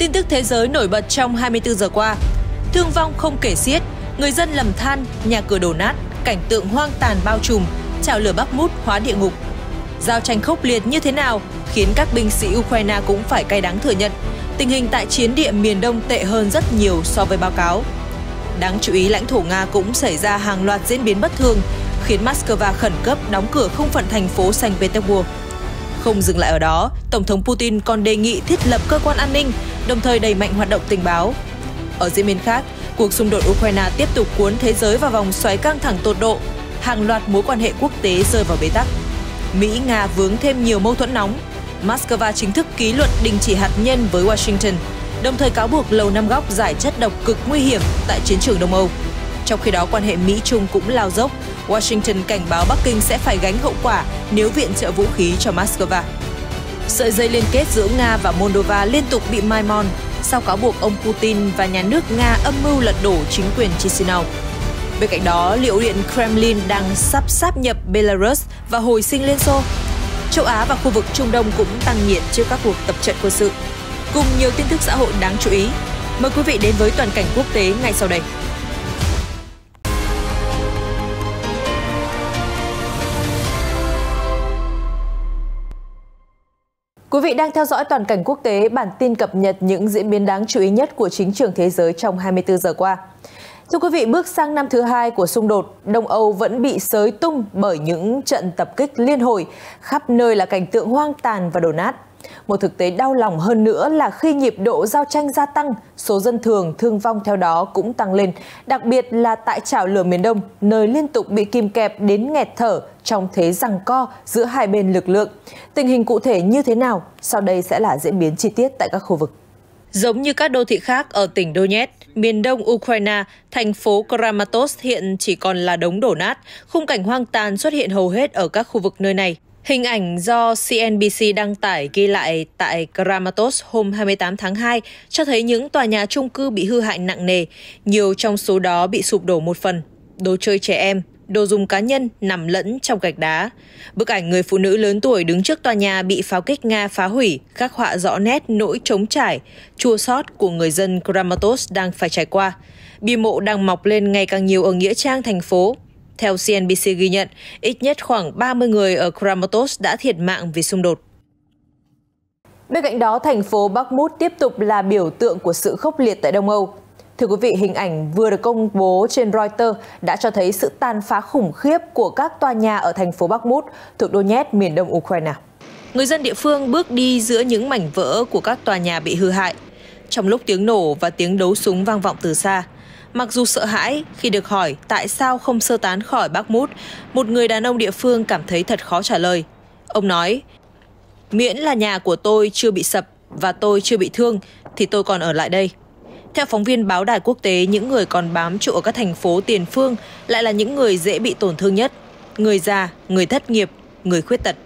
Tin tức thế giới nổi bật trong 24 giờ qua. Thương vong không kể xiết, người dân lầm than, nhà cửa đổ nát, cảnh tượng hoang tàn bao trùm, trào lửa bắc mút hóa địa ngục. Giao tranh khốc liệt như thế nào khiến các binh sĩ Ukraine cũng phải cay đắng thừa nhận. Tình hình tại chiến địa miền Đông tệ hơn rất nhiều so với báo cáo. Đáng chú ý, lãnh thổ Nga cũng xảy ra hàng loạt diễn biến bất thường, khiến Moscow khẩn cấp đóng cửa không phận thành phố Saint Petersburg. Không dừng lại ở đó, Tổng thống Putin còn đề nghị thiết lập cơ quan an ninh đồng thời đẩy mạnh hoạt động tình báo. Ở diễn biến khác, cuộc xung đột Ukraine tiếp tục cuốn thế giới vào vòng xoáy căng thẳng tột độ, hàng loạt mối quan hệ quốc tế rơi vào bế tắc. Mỹ-Nga vướng thêm nhiều mâu thuẫn nóng, Moscow chính thức ký luật đình chỉ hạt nhân với Washington, đồng thời cáo buộc Lầu Năm Góc giải chất độc cực nguy hiểm tại chiến trường Đông Âu. Trong khi đó, quan hệ Mỹ-Trung cũng lao dốc. Washington cảnh báo Bắc Kinh sẽ phải gánh hậu quả nếu viện trợ vũ khí cho Moscow. Sợi dây liên kết giữa Nga và Moldova liên tục bị mai mòn sau cáo buộc ông Putin và nhà nước Nga âm mưu lật đổ chính quyền Chisinau. Bên cạnh đó, liệu điện Kremlin đang sắp sáp nhập Belarus và hồi sinh Liên Xô. Châu Á và khu vực Trung Đông cũng tăng nhiệt trước các cuộc tập trận quân sự. Cùng nhiều tin tức xã hội đáng chú ý, mời quý vị đến với toàn cảnh quốc tế ngay sau đây. Quý vị đang theo dõi toàn cảnh quốc tế, bản tin cập nhật những diễn biến đáng chú ý nhất của chính trường thế giới trong 24 giờ qua. Thưa quý vị, bước sang năm thứ hai của xung đột, Đông Âu vẫn bị sới tung bởi những trận tập kích liên hồi, khắp nơi là cảnh tượng hoang tàn và đổ nát. Một thực tế đau lòng hơn nữa là khi nhịp độ giao tranh gia tăng, số dân thường thương vong theo đó cũng tăng lên, đặc biệt là tại trảo lửa miền Đông, nơi liên tục bị kìm kẹp đến nghẹt thở trong thế rằng co giữa hai bên lực lượng. Tình hình cụ thể như thế nào? Sau đây sẽ là diễn biến chi tiết tại các khu vực. Giống như các đô thị khác ở tỉnh Donetsk, miền đông Ukraine, thành phố Kramatorsk hiện chỉ còn là đống đổ nát. Khung cảnh hoang tàn xuất hiện hầu hết ở các khu vực nơi này. Hình ảnh do CNBC đăng tải ghi lại tại Kramatos hôm 28 tháng 2 cho thấy những tòa nhà chung cư bị hư hại nặng nề, nhiều trong số đó bị sụp đổ một phần. Đồ chơi trẻ em, đồ dùng cá nhân nằm lẫn trong gạch đá. Bức ảnh người phụ nữ lớn tuổi đứng trước tòa nhà bị pháo kích Nga phá hủy, khắc họa rõ nét nỗi trống trải, chua sót của người dân Kramatos đang phải trải qua. Bi mộ đang mọc lên ngày càng nhiều ở Nghĩa Trang thành phố, theo CNBC ghi nhận, ít nhất khoảng 30 người ở Kramatorsk đã thiệt mạng vì xung đột. Bên cạnh đó, thành phố Bakhmut tiếp tục là biểu tượng của sự khốc liệt tại Đông Âu. Thưa quý vị, hình ảnh vừa được công bố trên Reuters đã cho thấy sự tàn phá khủng khiếp của các tòa nhà ở thành phố Bakhmut thuộc Donetsk, miền đông Ukraine. Người dân địa phương bước đi giữa những mảnh vỡ của các tòa nhà bị hư hại. Trong lúc tiếng nổ và tiếng đấu súng vang vọng từ xa, Mặc dù sợ hãi khi được hỏi tại sao không sơ tán khỏi Bakhmut, một người đàn ông địa phương cảm thấy thật khó trả lời. Ông nói, miễn là nhà của tôi chưa bị sập và tôi chưa bị thương thì tôi còn ở lại đây. Theo phóng viên báo đài quốc tế, những người còn bám trụ ở các thành phố tiền phương lại là những người dễ bị tổn thương nhất, người già, người thất nghiệp, người khuyết tật.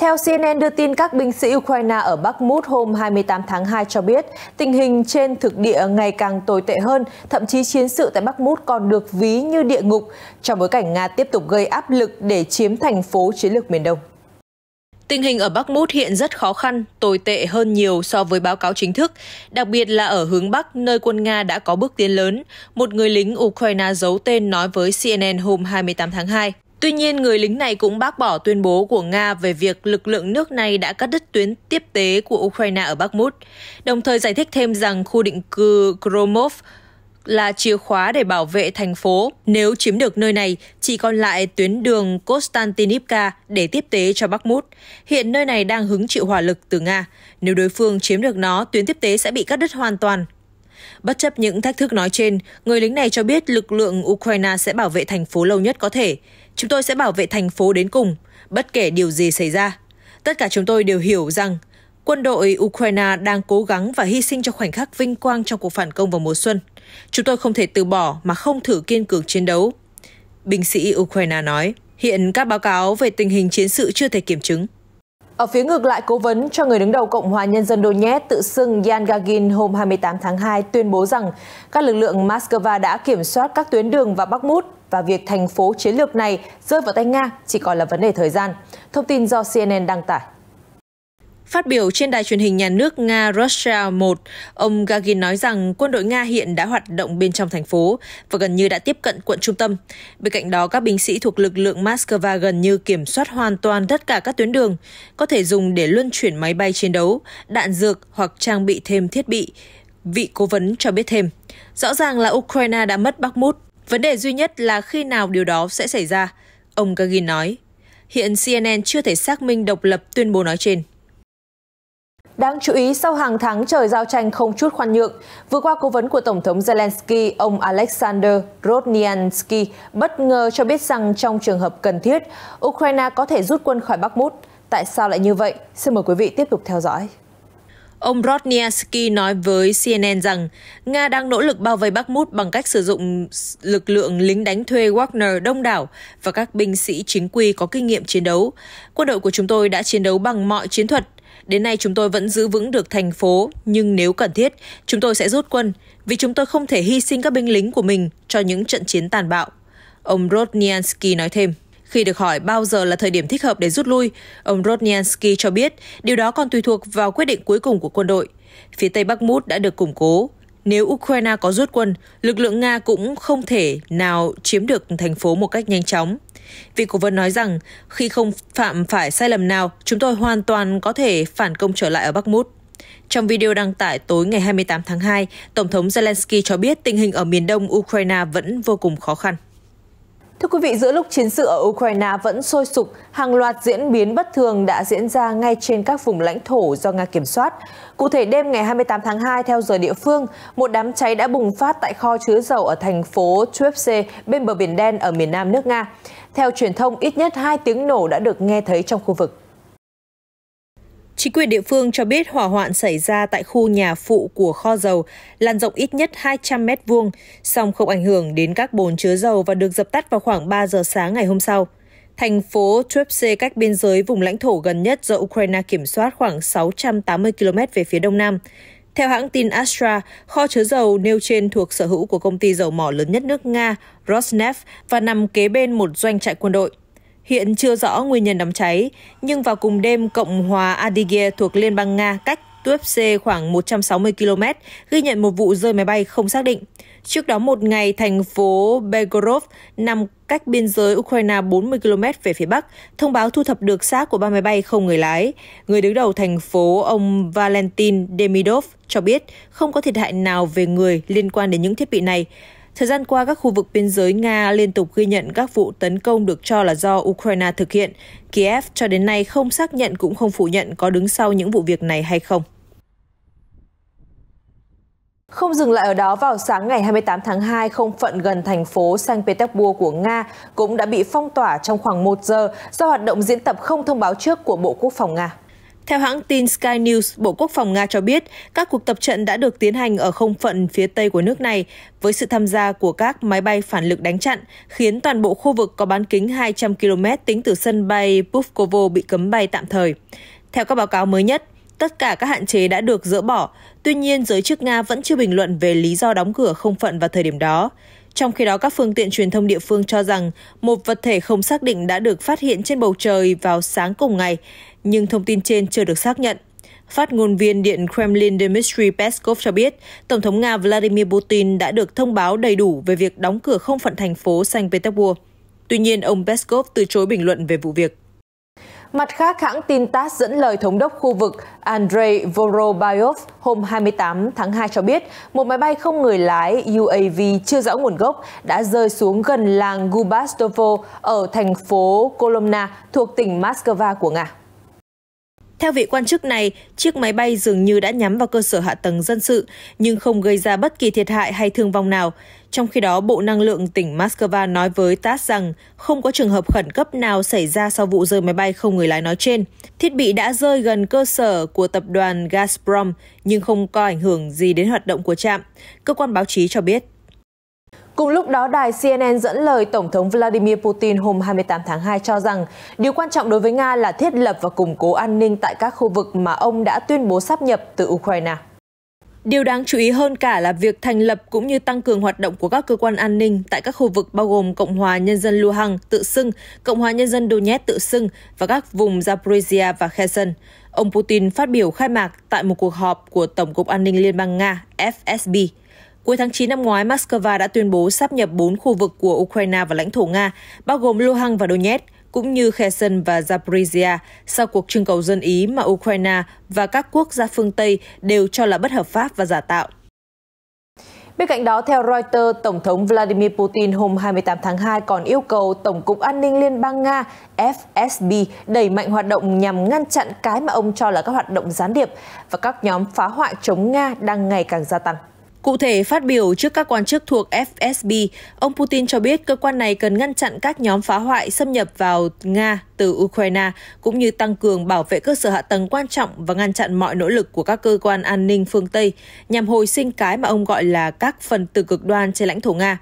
Theo CNN đưa tin, các binh sĩ Ukraine ở Bakhmut hôm 28 tháng 2 cho biết tình hình trên thực địa ngày càng tồi tệ hơn, thậm chí chiến sự tại Bakhmut còn được ví như địa ngục, trong bối cảnh Nga tiếp tục gây áp lực để chiếm thành phố chiến lược miền Đông. Tình hình ở Bakhmut hiện rất khó khăn, tồi tệ hơn nhiều so với báo cáo chính thức, đặc biệt là ở hướng Bắc nơi quân Nga đã có bước tiến lớn, một người lính Ukraine giấu tên nói với CNN hôm 28 tháng 2. Tuy nhiên, người lính này cũng bác bỏ tuyên bố của Nga về việc lực lượng nước này đã cắt đứt tuyến tiếp tế của Ukraine ở Bakhmut, đồng thời giải thích thêm rằng khu định cư Kromov là chìa khóa để bảo vệ thành phố. Nếu chiếm được nơi này, chỉ còn lại tuyến đường Konstantinivka để tiếp tế cho Bakhmut. Hiện nơi này đang hứng chịu hỏa lực từ Nga. Nếu đối phương chiếm được nó, tuyến tiếp tế sẽ bị cắt đứt hoàn toàn. Bất chấp những thách thức nói trên, người lính này cho biết lực lượng Ukraine sẽ bảo vệ thành phố lâu nhất có thể. Chúng tôi sẽ bảo vệ thành phố đến cùng, bất kể điều gì xảy ra. Tất cả chúng tôi đều hiểu rằng quân đội Ukraine đang cố gắng và hy sinh cho khoảnh khắc vinh quang trong cuộc phản công vào mùa xuân. Chúng tôi không thể từ bỏ mà không thử kiên cường chiến đấu. Binh sĩ Ukraine nói, hiện các báo cáo về tình hình chiến sự chưa thể kiểm chứng. Ở phía ngược lại, cố vấn cho người đứng đầu Cộng hòa Nhân dân Donetsk tự xưng Yan Gagin hôm 28 tháng 2 tuyên bố rằng các lực lượng Moscow đã kiểm soát các tuyến đường và Bắc Mút và việc thành phố chiến lược này rơi vào tay Nga chỉ còn là vấn đề thời gian. Thông tin do CNN đăng tải. Phát biểu trên đài truyền hình nhà nước Nga Russia 1, ông Gagin nói rằng quân đội Nga hiện đã hoạt động bên trong thành phố và gần như đã tiếp cận quận trung tâm. Bên cạnh đó, các binh sĩ thuộc lực lượng Moscow gần như kiểm soát hoàn toàn tất cả các tuyến đường, có thể dùng để luân chuyển máy bay chiến đấu, đạn dược hoặc trang bị thêm thiết bị. Vị cố vấn cho biết thêm, rõ ràng là Ukraine đã mất Bakhmut Vấn đề duy nhất là khi nào điều đó sẽ xảy ra, ông Gagin nói. Hiện CNN chưa thể xác minh độc lập tuyên bố nói trên. Đáng chú ý, sau hàng tháng trời giao tranh không chút khoan nhượng, vừa qua cố vấn của Tổng thống Zelensky, ông Alexander Rodnyansky, bất ngờ cho biết rằng trong trường hợp cần thiết, Ukraine có thể rút quân khỏi Bakhmut. Tại sao lại như vậy? Xin mời quý vị tiếp tục theo dõi. Ông Rodniansky nói với CNN rằng Nga đang nỗ lực bao vây Bakhmut bằng cách sử dụng lực lượng lính đánh thuê Wagner đông đảo và các binh sĩ chính quy có kinh nghiệm chiến đấu. Quân đội của chúng tôi đã chiến đấu bằng mọi chiến thuật. Đến nay chúng tôi vẫn giữ vững được thành phố, nhưng nếu cần thiết, chúng tôi sẽ rút quân vì chúng tôi không thể hy sinh các binh lính của mình cho những trận chiến tàn bạo. Ông Rodniansky nói thêm. Khi được hỏi bao giờ là thời điểm thích hợp để rút lui, ông Rodnyansky cho biết điều đó còn tùy thuộc vào quyết định cuối cùng của quân đội. Phía Tây Bắc Mút đã được củng cố. Nếu Ukraine có rút quân, lực lượng Nga cũng không thể nào chiếm được thành phố một cách nhanh chóng. Vị cố vấn nói rằng khi không phạm phải sai lầm nào, chúng tôi hoàn toàn có thể phản công trở lại ở Bắc Mút. Trong video đăng tải tối ngày 28 tháng 2, Tổng thống Zelensky cho biết tình hình ở miền đông Ukraine vẫn vô cùng khó khăn. Thưa quý vị, giữa lúc chiến sự ở Ukraine vẫn sôi sục, hàng loạt diễn biến bất thường đã diễn ra ngay trên các vùng lãnh thổ do Nga kiểm soát. Cụ thể, đêm ngày 28 tháng 2, theo giờ địa phương, một đám cháy đã bùng phát tại kho chứa dầu ở thành phố Tuevse bên bờ Biển Đen ở miền nam nước Nga. Theo truyền thông, ít nhất 2 tiếng nổ đã được nghe thấy trong khu vực. Chính quyền địa phương cho biết hỏa hoạn xảy ra tại khu nhà phụ của kho dầu, lan rộng ít nhất 200 mét vuông, song không ảnh hưởng đến các bồn chứa dầu và được dập tắt vào khoảng 3 giờ sáng ngày hôm sau. Thành phố Trepce cách biên giới vùng lãnh thổ gần nhất do Ukraine kiểm soát khoảng 680 km về phía đông nam. Theo hãng tin Astra, kho chứa dầu nêu trên thuộc sở hữu của công ty dầu mỏ lớn nhất nước Nga Rosneft và nằm kế bên một doanh trại quân đội. Hiện chưa rõ nguyên nhân đám cháy, nhưng vào cùng đêm, Cộng hòa Adige thuộc Liên bang Nga cách Tuepse khoảng 160 km, ghi nhận một vụ rơi máy bay không xác định. Trước đó một ngày, thành phố Begorov nằm cách biên giới Ukraine 40 km về phía Bắc, thông báo thu thập được xác của ba máy bay không người lái. Người đứng đầu thành phố, ông Valentin Demidov, cho biết không có thiệt hại nào về người liên quan đến những thiết bị này. Thời gian qua, các khu vực biên giới Nga liên tục ghi nhận các vụ tấn công được cho là do Ukraine thực hiện. Kiev cho đến nay không xác nhận cũng không phủ nhận có đứng sau những vụ việc này hay không. Không dừng lại ở đó, vào sáng ngày 28 tháng 2, không phận gần thành phố Saint Petersburg của Nga cũng đã bị phong tỏa trong khoảng 1 giờ do hoạt động diễn tập không thông báo trước của Bộ Quốc phòng Nga. Theo hãng tin Sky News, Bộ Quốc phòng Nga cho biết các cuộc tập trận đã được tiến hành ở không phận phía tây của nước này với sự tham gia của các máy bay phản lực đánh chặn, khiến toàn bộ khu vực có bán kính 200 km tính từ sân bay Puvkovo bị cấm bay tạm thời. Theo các báo cáo mới nhất, tất cả các hạn chế đã được dỡ bỏ, tuy nhiên giới chức Nga vẫn chưa bình luận về lý do đóng cửa không phận vào thời điểm đó. Trong khi đó, các phương tiện truyền thông địa phương cho rằng một vật thể không xác định đã được phát hiện trên bầu trời vào sáng cùng ngày, nhưng thông tin trên chưa được xác nhận. Phát ngôn viên Điện Kremlin Dmitry Peskov cho biết, Tổng thống Nga Vladimir Putin đã được thông báo đầy đủ về việc đóng cửa không phận thành phố Saint Petersburg. Tuy nhiên, ông Peskov từ chối bình luận về vụ việc. Mặt khác, hãng tin TASS dẫn lời thống đốc khu vực Andrei Vorobyov hôm 28 tháng 2 cho biết một máy bay không người lái UAV chưa rõ nguồn gốc đã rơi xuống gần làng Gubastovo ở thành phố Kolomna thuộc tỉnh Moscow của Nga. Theo vị quan chức này, chiếc máy bay dường như đã nhắm vào cơ sở hạ tầng dân sự, nhưng không gây ra bất kỳ thiệt hại hay thương vong nào. Trong khi đó, Bộ Năng lượng tỉnh Moscow nói với TASS rằng không có trường hợp khẩn cấp nào xảy ra sau vụ rơi máy bay không người lái nói trên. Thiết bị đã rơi gần cơ sở của tập đoàn Gazprom nhưng không có ảnh hưởng gì đến hoạt động của trạm, cơ quan báo chí cho biết. Cùng lúc đó, đài CNN dẫn lời Tổng thống Vladimir Putin hôm 28 tháng 2 cho rằng điều quan trọng đối với Nga là thiết lập và củng cố an ninh tại các khu vực mà ông đã tuyên bố sáp nhập từ Ukraine. Điều đáng chú ý hơn cả là việc thành lập cũng như tăng cường hoạt động của các cơ quan an ninh tại các khu vực bao gồm Cộng hòa Nhân dân Luhansk tự xưng, Cộng hòa Nhân dân Donetsk tự xưng và các vùng Zaporizhia và Kherson. Ông Putin phát biểu khai mạc tại một cuộc họp của Tổng cục An ninh Liên bang Nga FSB. Cuối tháng 9 năm ngoái, Moscow đã tuyên bố sáp nhập 4 khu vực của Ukraine và lãnh thổ Nga, bao gồm Luhansk và Donetsk, cũng như Kherson và Zaporizhia sau cuộc trưng cầu dân Ý mà Ukraine và các quốc gia phương Tây đều cho là bất hợp pháp và giả tạo. Bên cạnh đó, theo Reuters, Tổng thống Vladimir Putin hôm 28 tháng 2 còn yêu cầu Tổng cục An ninh Liên bang Nga FSB đẩy mạnh hoạt động nhằm ngăn chặn cái mà ông cho là các hoạt động gián điệp và các nhóm phá hoại chống Nga đang ngày càng gia tăng. Cụ thể, phát biểu trước các quan chức thuộc FSB, ông Putin cho biết cơ quan này cần ngăn chặn các nhóm phá hoại xâm nhập vào Nga từ Ukraine, cũng như tăng cường bảo vệ cơ sở hạ tầng quan trọng và ngăn chặn mọi nỗ lực của các cơ quan an ninh phương Tây nhằm hồi sinh cái mà ông gọi là các phần tử cực đoan trên lãnh thổ Nga.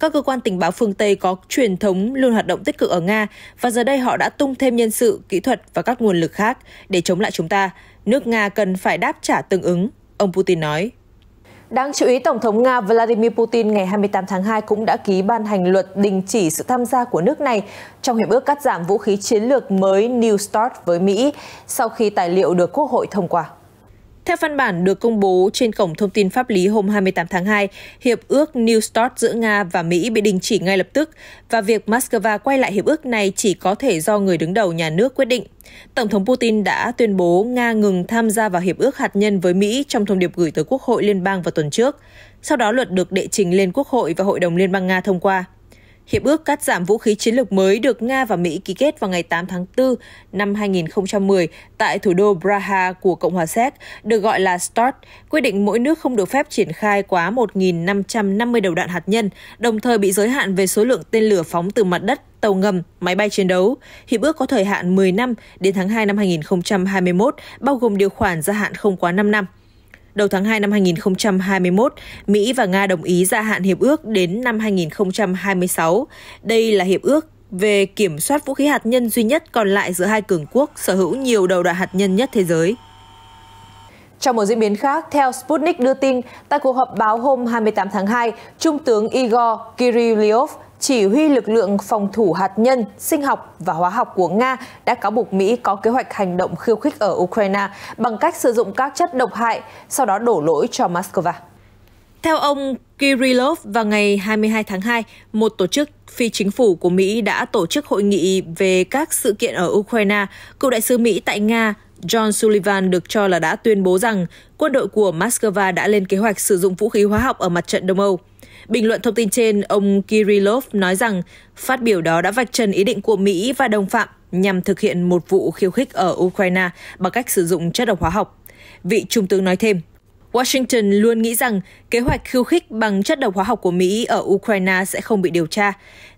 Các cơ quan tình báo phương Tây có truyền thống luôn hoạt động tích cực ở Nga và giờ đây họ đã tung thêm nhân sự, kỹ thuật và các nguồn lực khác để chống lại chúng ta. Nước Nga cần phải đáp trả tương ứng, ông Putin nói. Đáng chú ý, Tổng thống Nga Vladimir Putin ngày 28 tháng 2 cũng đã ký ban hành luật đình chỉ sự tham gia của nước này trong hiệp ước cắt giảm vũ khí chiến lược mới New START với Mỹ sau khi tài liệu được Quốc hội thông qua. Theo văn bản được công bố trên Cổng Thông tin Pháp lý hôm 28 tháng 2, Hiệp ước New START giữa Nga và Mỹ bị đình chỉ ngay lập tức và việc Moscow quay lại Hiệp ước này chỉ có thể do người đứng đầu nhà nước quyết định. Tổng thống Putin đã tuyên bố Nga ngừng tham gia vào Hiệp ước hạt nhân với Mỹ trong thông điệp gửi tới Quốc hội Liên bang vào tuần trước. Sau đó luật được đệ trình lên Quốc hội và Hội đồng Liên bang Nga thông qua. Hiệp ước cắt giảm vũ khí chiến lược mới được Nga và Mỹ ký kết vào ngày 8 tháng 4 năm 2010 tại thủ đô Praha của Cộng hòa Séc, được gọi là START, quy định mỗi nước không được phép triển khai quá 1.550 đầu đạn hạt nhân, đồng thời bị giới hạn về số lượng tên lửa phóng từ mặt đất, tàu ngầm, máy bay chiến đấu. Hiệp ước có thời hạn 10 năm đến tháng 2 năm 2021, bao gồm điều khoản gia hạn không quá 5 năm đầu tháng 2 năm 2021, Mỹ và Nga đồng ý gia hạn hiệp ước đến năm 2026. Đây là hiệp ước về kiểm soát vũ khí hạt nhân duy nhất còn lại giữa hai cường quốc sở hữu nhiều đầu đạn hạt nhân nhất thế giới. Trong một diễn biến khác, theo Sputnik đưa tin, tại cuộc họp báo hôm 28 tháng 2, Trung tướng Igor Kirillov chỉ huy lực lượng phòng thủ hạt nhân, sinh học và hóa học của Nga đã cáo buộc Mỹ có kế hoạch hành động khiêu khích ở Ukraine bằng cách sử dụng các chất độc hại, sau đó đổ lỗi cho Moscow. Theo ông Kirillov, vào ngày 22 tháng 2, một tổ chức phi chính phủ của Mỹ đã tổ chức hội nghị về các sự kiện ở Ukraine. Cựu đại sứ Mỹ tại Nga John Sullivan được cho là đã tuyên bố rằng quân đội của Moscow đã lên kế hoạch sử dụng vũ khí hóa học ở mặt trận Đông Âu. Bình luận thông tin trên, ông Kirillov nói rằng phát biểu đó đã vạch trần ý định của Mỹ và đồng phạm nhằm thực hiện một vụ khiêu khích ở Ukraine bằng cách sử dụng chất độc hóa học. Vị trung tướng nói thêm, Washington luôn nghĩ rằng kế hoạch khiêu khích bằng chất độc hóa học của Mỹ ở Ukraine sẽ không bị điều tra.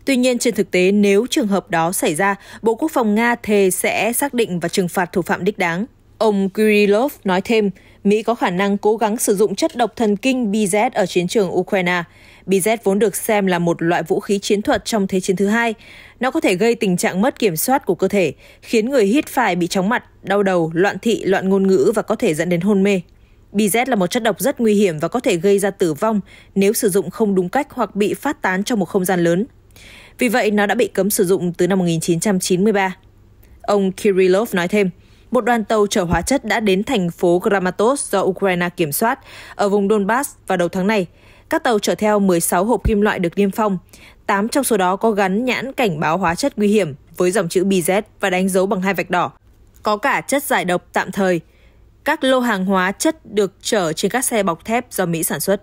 Tuy nhiên, trên thực tế, nếu trường hợp đó xảy ra, Bộ Quốc phòng Nga thề sẽ xác định và trừng phạt thủ phạm đích đáng. Ông Kirillov nói thêm, Mỹ có khả năng cố gắng sử dụng chất độc thần kinh BZ ở chiến trường Ukraine. BZ vốn được xem là một loại vũ khí chiến thuật trong Thế chiến thứ hai. Nó có thể gây tình trạng mất kiểm soát của cơ thể, khiến người hít phải bị chóng mặt, đau đầu, loạn thị, loạn ngôn ngữ và có thể dẫn đến hôn mê. BZ là một chất độc rất nguy hiểm và có thể gây ra tử vong nếu sử dụng không đúng cách hoặc bị phát tán trong một không gian lớn. Vì vậy, nó đã bị cấm sử dụng từ năm 1993. Ông Kirillov nói thêm, một đoàn tàu chở hóa chất đã đến thành phố Kramatorsk do Ukraine kiểm soát ở vùng Donbass vào đầu tháng này các tàu chở theo 16 hộp kim loại được niêm phong. 8 trong số đó có gắn nhãn cảnh báo hóa chất nguy hiểm với dòng chữ BZ và đánh dấu bằng hai vạch đỏ. Có cả chất giải độc tạm thời. Các lô hàng hóa chất được chở trên các xe bọc thép do Mỹ sản xuất.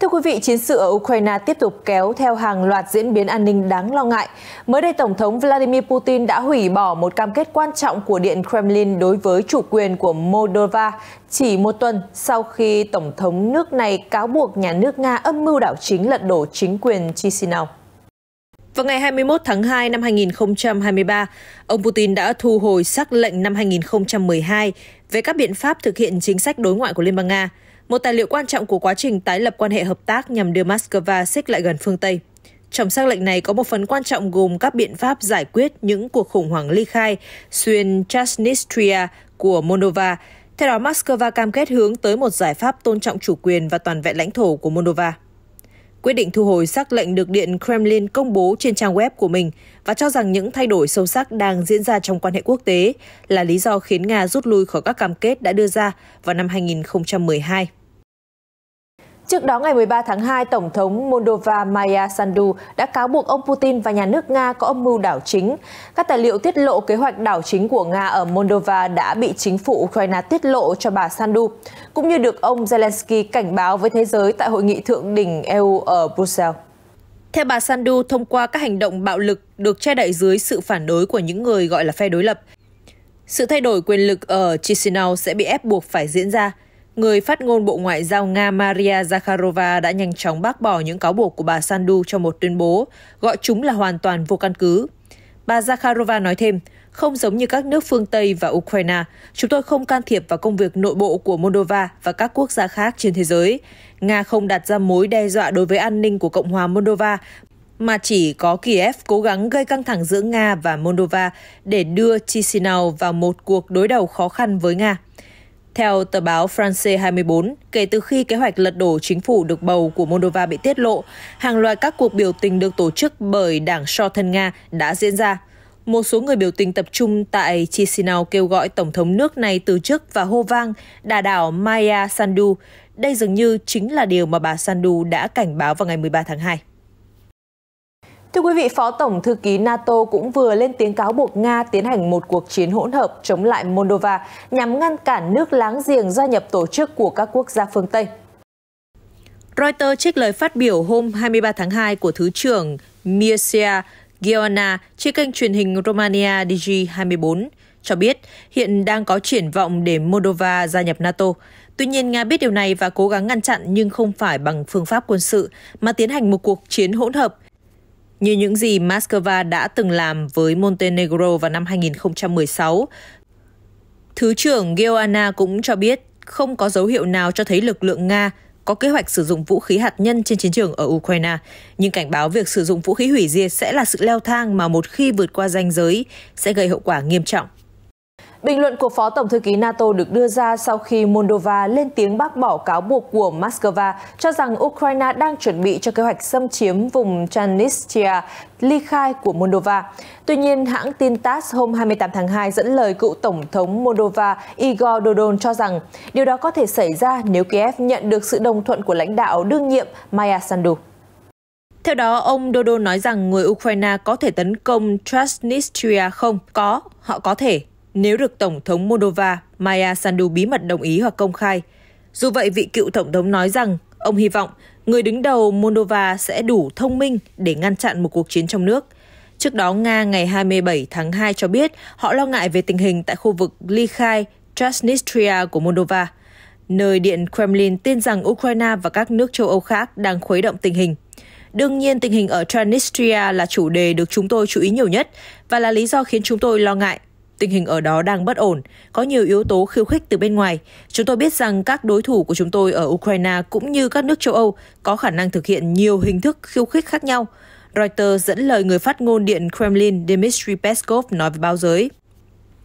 Thưa quý vị, chiến sự ở Ukraine tiếp tục kéo theo hàng loạt diễn biến an ninh đáng lo ngại. Mới đây, Tổng thống Vladimir Putin đã hủy bỏ một cam kết quan trọng của Điện Kremlin đối với chủ quyền của Moldova chỉ một tuần sau khi Tổng thống nước này cáo buộc nhà nước Nga âm mưu đảo chính lật đổ chính quyền Chisinau. Vào ngày 21 tháng 2 năm 2023, ông Putin đã thu hồi sắc lệnh năm 2012 về các biện pháp thực hiện chính sách đối ngoại của Liên bang Nga – một tài liệu quan trọng của quá trình tái lập quan hệ hợp tác nhằm đưa Moscow xích lại gần phương Tây. Trong xác lệnh này có một phần quan trọng gồm các biện pháp giải quyết những cuộc khủng hoảng ly khai xuyên Transnistria của Moldova. Theo đó, Moscow cam kết hướng tới một giải pháp tôn trọng chủ quyền và toàn vẹn lãnh thổ của Moldova quyết định thu hồi sắc lệnh được Điện Kremlin công bố trên trang web của mình và cho rằng những thay đổi sâu sắc đang diễn ra trong quan hệ quốc tế là lý do khiến Nga rút lui khỏi các cam kết đã đưa ra vào năm 2012. Trước đó ngày 13 tháng 2, Tổng thống Moldova Maya Sandu đã cáo buộc ông Putin và nhà nước Nga có âm mưu đảo chính. Các tài liệu tiết lộ kế hoạch đảo chính của Nga ở Moldova đã bị chính phủ Ukraine tiết lộ cho bà Sandu, cũng như được ông Zelensky cảnh báo với thế giới tại hội nghị thượng đỉnh EU ở Brussels. Theo bà Sandu, thông qua các hành động bạo lực được che đậy dưới sự phản đối của những người gọi là phe đối lập, sự thay đổi quyền lực ở Chisinau sẽ bị ép buộc phải diễn ra Người phát ngôn Bộ Ngoại giao Nga Maria Zakharova đã nhanh chóng bác bỏ những cáo buộc của bà Sandu trong một tuyên bố, gọi chúng là hoàn toàn vô căn cứ. Bà Zakharova nói thêm, không giống như các nước phương Tây và Ukraine, chúng tôi không can thiệp vào công việc nội bộ của Moldova và các quốc gia khác trên thế giới. Nga không đặt ra mối đe dọa đối với an ninh của Cộng hòa Moldova, mà chỉ có Kiev cố gắng gây căng thẳng giữa Nga và Moldova để đưa Chisinau vào một cuộc đối đầu khó khăn với Nga. Theo tờ báo France 24, kể từ khi kế hoạch lật đổ chính phủ được bầu của Moldova bị tiết lộ, hàng loạt các cuộc biểu tình được tổ chức bởi đảng so thân Nga đã diễn ra. Một số người biểu tình tập trung tại Chisinau kêu gọi Tổng thống nước này từ chức và hô vang đà đảo Maya Sandu. Đây dường như chính là điều mà bà Sandu đã cảnh báo vào ngày 13 tháng 2. Thưa quý vị, Phó Tổng Thư ký NATO cũng vừa lên tiếng cáo buộc Nga tiến hành một cuộc chiến hỗn hợp chống lại Moldova nhằm ngăn cản nước láng giềng gia nhập tổ chức của các quốc gia phương Tây. Reuters trích lời phát biểu hôm 23 tháng 2 của Thứ trưởng Mircea Gheorghe trên kênh truyền hình Romania DG24 cho biết hiện đang có triển vọng để Moldova gia nhập NATO. Tuy nhiên, Nga biết điều này và cố gắng ngăn chặn nhưng không phải bằng phương pháp quân sự, mà tiến hành một cuộc chiến hỗn hợp – như những gì Moscow đã từng làm với Montenegro vào năm 2016, Thứ trưởng Geoana cũng cho biết không có dấu hiệu nào cho thấy lực lượng Nga có kế hoạch sử dụng vũ khí hạt nhân trên chiến trường ở Ukraine, nhưng cảnh báo việc sử dụng vũ khí hủy diệt sẽ là sự leo thang mà một khi vượt qua ranh giới sẽ gây hậu quả nghiêm trọng. Bình luận của Phó Tổng Thư ký NATO được đưa ra sau khi Moldova lên tiếng bác bỏ cáo buộc của Moscow cho rằng Ukraine đang chuẩn bị cho kế hoạch xâm chiếm vùng Transnistria ly khai của Moldova. Tuy nhiên, hãng tin TASS hôm 28 tháng 2 dẫn lời cựu Tổng thống Moldova Igor Dodon cho rằng điều đó có thể xảy ra nếu Kiev nhận được sự đồng thuận của lãnh đạo đương nhiệm Maya Sandu. Theo đó, ông Dodon nói rằng người Ukraine có thể tấn công Transnistria không? Có, họ có thể, nếu được Tổng thống Moldova Maya Sandu bí mật đồng ý hoặc công khai. Dù vậy, vị cựu Tổng thống nói rằng ông hy vọng người đứng đầu Moldova sẽ đủ thông minh để ngăn chặn một cuộc chiến trong nước. Trước đó, Nga ngày 27 tháng 2 cho biết họ lo ngại về tình hình tại khu vực ly khai Transnistria của Moldova, nơi Điện Kremlin tin rằng Ukraine và các nước châu Âu khác đang khuấy động tình hình. Đương nhiên, tình hình ở Transnistria là chủ đề được chúng tôi chú ý nhiều nhất và là lý do khiến chúng tôi lo ngại. Tình hình ở đó đang bất ổn, có nhiều yếu tố khiêu khích từ bên ngoài. Chúng tôi biết rằng các đối thủ của chúng tôi ở Ukraine cũng như các nước châu Âu có khả năng thực hiện nhiều hình thức khiêu khích khác nhau. Reuters dẫn lời người phát ngôn Điện Kremlin Dmitry Peskov nói với báo giới.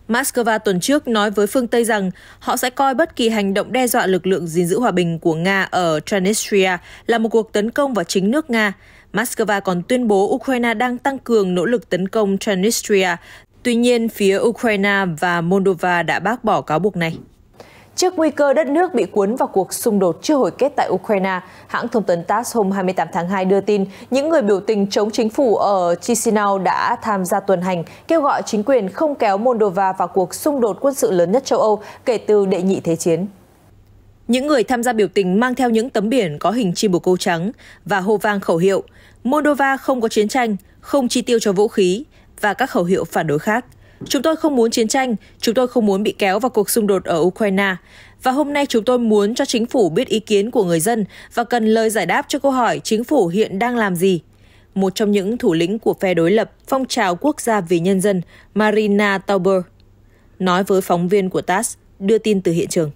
Moscow tuần trước nói với phương Tây rằng họ sẽ coi bất kỳ hành động đe dọa lực lượng gìn giữ hòa bình của Nga ở Transnistria là một cuộc tấn công vào chính nước Nga. Moscow còn tuyên bố Ukraine đang tăng cường nỗ lực tấn công Transnistria Tuy nhiên, phía Ukraine và Moldova đã bác bỏ cáo buộc này. Trước nguy cơ đất nước bị cuốn vào cuộc xung đột chưa hồi kết tại Ukraine, hãng thông tấn TASS hôm 28 tháng 2 đưa tin những người biểu tình chống chính phủ ở Chisinau đã tham gia tuần hành, kêu gọi chính quyền không kéo Moldova vào cuộc xung đột quân sự lớn nhất châu Âu kể từ đệ nhị thế chiến. Những người tham gia biểu tình mang theo những tấm biển có hình chim bồ câu trắng và hô vang khẩu hiệu Moldova không có chiến tranh, không chi tiêu cho vũ khí, và các khẩu hiệu phản đối khác. Chúng tôi không muốn chiến tranh, chúng tôi không muốn bị kéo vào cuộc xung đột ở Ukraine. Và hôm nay chúng tôi muốn cho chính phủ biết ý kiến của người dân và cần lời giải đáp cho câu hỏi chính phủ hiện đang làm gì. Một trong những thủ lĩnh của phe đối lập phong trào quốc gia vì nhân dân Marina Tauber nói với phóng viên của TASS đưa tin từ hiện trường.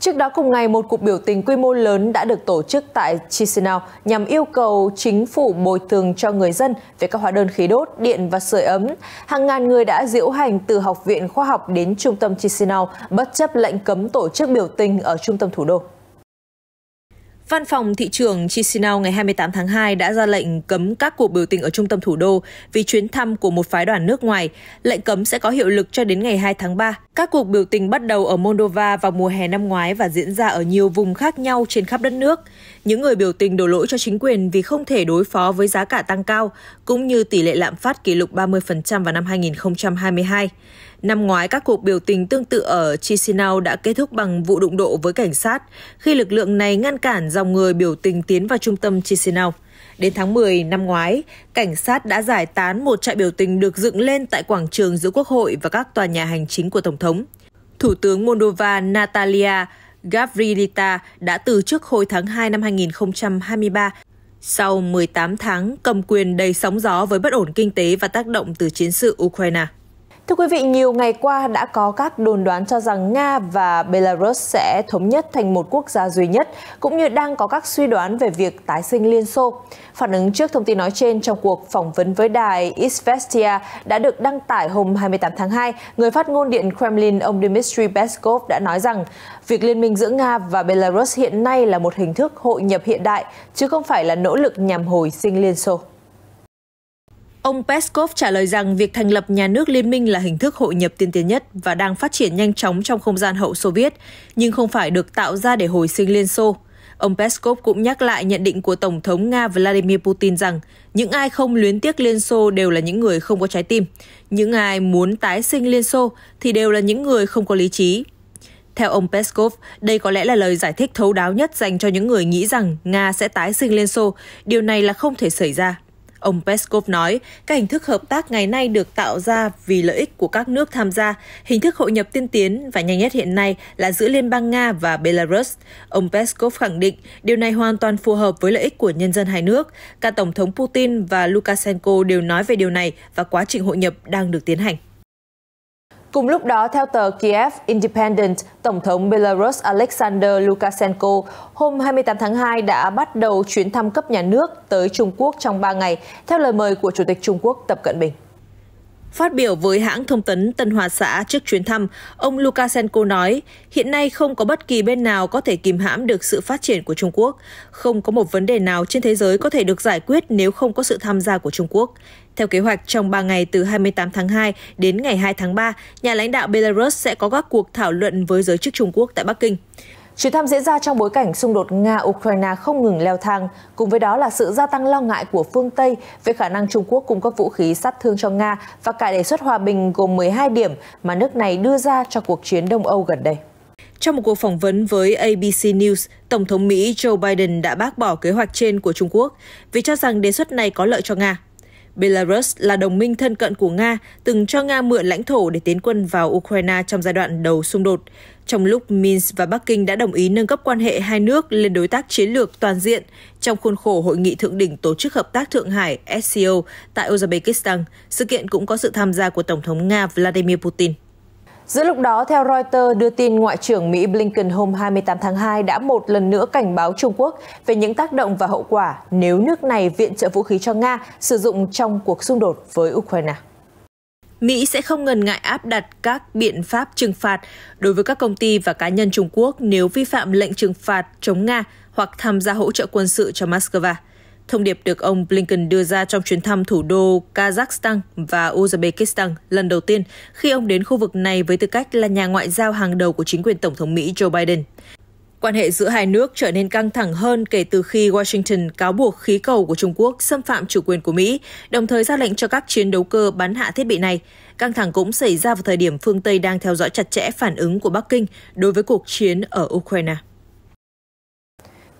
Trước đó cùng ngày, một cuộc biểu tình quy mô lớn đã được tổ chức tại Chisinau nhằm yêu cầu chính phủ bồi thường cho người dân về các hóa đơn khí đốt, điện và sưởi ấm. Hàng ngàn người đã diễu hành từ Học viện Khoa học đến trung tâm Chisinau bất chấp lệnh cấm tổ chức biểu tình ở trung tâm thủ đô. Văn phòng thị trường Chisinau ngày 28 tháng 2 đã ra lệnh cấm các cuộc biểu tình ở trung tâm thủ đô vì chuyến thăm của một phái đoàn nước ngoài. Lệnh cấm sẽ có hiệu lực cho đến ngày 2 tháng 3. Các cuộc biểu tình bắt đầu ở Moldova vào mùa hè năm ngoái và diễn ra ở nhiều vùng khác nhau trên khắp đất nước. Những người biểu tình đổ lỗi cho chính quyền vì không thể đối phó với giá cả tăng cao, cũng như tỷ lệ lạm phát kỷ lục 30% vào năm 2022. Năm ngoái, các cuộc biểu tình tương tự ở Chisinau đã kết thúc bằng vụ đụng độ với cảnh sát khi lực lượng này ngăn cản dòng người biểu tình tiến vào trung tâm Chisinau. Đến tháng 10 năm ngoái, cảnh sát đã giải tán một trại biểu tình được dựng lên tại quảng trường giữa Quốc hội và các tòa nhà hành chính của Tổng thống. Thủ tướng Moldova Natalia Gavrilita đã từ chức hồi tháng 2 năm 2023 sau 18 tháng cầm quyền đầy sóng gió với bất ổn kinh tế và tác động từ chiến sự Ukraine. Thưa quý vị, nhiều ngày qua đã có các đồn đoán cho rằng Nga và Belarus sẽ thống nhất thành một quốc gia duy nhất, cũng như đang có các suy đoán về việc tái sinh Liên Xô. Phản ứng trước thông tin nói trên trong cuộc phỏng vấn với đài Isvestia đã được đăng tải hôm 28 tháng 2, người phát ngôn Điện Kremlin ông Dmitry Peskov đã nói rằng việc liên minh giữa Nga và Belarus hiện nay là một hình thức hội nhập hiện đại, chứ không phải là nỗ lực nhằm hồi sinh Liên Xô. Ông Peskov trả lời rằng việc thành lập nhà nước liên minh là hình thức hội nhập tiên tiến nhất và đang phát triển nhanh chóng trong không gian hậu Xô Viết, nhưng không phải được tạo ra để hồi sinh Liên Xô. Ông Peskov cũng nhắc lại nhận định của Tổng thống Nga Vladimir Putin rằng những ai không luyến tiếc Liên Xô đều là những người không có trái tim, những ai muốn tái sinh Liên Xô thì đều là những người không có lý trí. Theo ông Peskov, đây có lẽ là lời giải thích thấu đáo nhất dành cho những người nghĩ rằng Nga sẽ tái sinh Liên Xô, điều này là không thể xảy ra. Ông Peskov nói, các hình thức hợp tác ngày nay được tạo ra vì lợi ích của các nước tham gia. Hình thức hội nhập tiên tiến và nhanh nhất hiện nay là giữa Liên bang Nga và Belarus. Ông Peskov khẳng định điều này hoàn toàn phù hợp với lợi ích của nhân dân hai nước. Cả Tổng thống Putin và Lukashenko đều nói về điều này và quá trình hội nhập đang được tiến hành. Cùng lúc đó, theo tờ Kiev Independent, Tổng thống Belarus Alexander Lukashenko hôm 28 tháng 2 đã bắt đầu chuyến thăm cấp nhà nước tới Trung Quốc trong 3 ngày, theo lời mời của Chủ tịch Trung Quốc Tập Cận Bình. Phát biểu với hãng thông tấn Tân Hoa Xã trước chuyến thăm, ông Lukashenko nói, hiện nay không có bất kỳ bên nào có thể kìm hãm được sự phát triển của Trung Quốc. Không có một vấn đề nào trên thế giới có thể được giải quyết nếu không có sự tham gia của Trung Quốc. Theo kế hoạch, trong 3 ngày từ 28 tháng 2 đến ngày 2 tháng 3, nhà lãnh đạo Belarus sẽ có các cuộc thảo luận với giới chức Trung Quốc tại Bắc Kinh. Chuyến thăm diễn ra trong bối cảnh xung đột Nga-Ukraine không ngừng leo thang, cùng với đó là sự gia tăng lo ngại của phương Tây về khả năng Trung Quốc cung cấp vũ khí sát thương cho Nga và cả đề xuất hòa bình gồm 12 điểm mà nước này đưa ra cho cuộc chiến Đông Âu gần đây. Trong một cuộc phỏng vấn với ABC News, Tổng thống Mỹ Joe Biden đã bác bỏ kế hoạch trên của Trung Quốc vì cho rằng đề xuất này có lợi cho Nga. Belarus là đồng minh thân cận của Nga, từng cho Nga mượn lãnh thổ để tiến quân vào Ukraine trong giai đoạn đầu xung đột. Trong lúc Minsk và Bắc Kinh đã đồng ý nâng cấp quan hệ hai nước lên đối tác chiến lược toàn diện trong khuôn khổ hội nghị thượng đỉnh Tổ chức Hợp tác Thượng Hải SCO tại Uzbekistan, sự kiện cũng có sự tham gia của Tổng thống Nga Vladimir Putin. Giữa lúc đó, theo Reuters đưa tin Ngoại trưởng Mỹ Blinken hôm 28 tháng 2 đã một lần nữa cảnh báo Trung Quốc về những tác động và hậu quả nếu nước này viện trợ vũ khí cho Nga sử dụng trong cuộc xung đột với Ukraine. Mỹ sẽ không ngần ngại áp đặt các biện pháp trừng phạt đối với các công ty và cá nhân Trung Quốc nếu vi phạm lệnh trừng phạt chống Nga hoặc tham gia hỗ trợ quân sự cho Moscow thông điệp được ông Blinken đưa ra trong chuyến thăm thủ đô Kazakhstan và Uzbekistan lần đầu tiên khi ông đến khu vực này với tư cách là nhà ngoại giao hàng đầu của chính quyền Tổng thống Mỹ Joe Biden. Quan hệ giữa hai nước trở nên căng thẳng hơn kể từ khi Washington cáo buộc khí cầu của Trung Quốc xâm phạm chủ quyền của Mỹ, đồng thời ra lệnh cho các chiến đấu cơ bắn hạ thiết bị này. Căng thẳng cũng xảy ra vào thời điểm phương Tây đang theo dõi chặt chẽ phản ứng của Bắc Kinh đối với cuộc chiến ở Ukraine.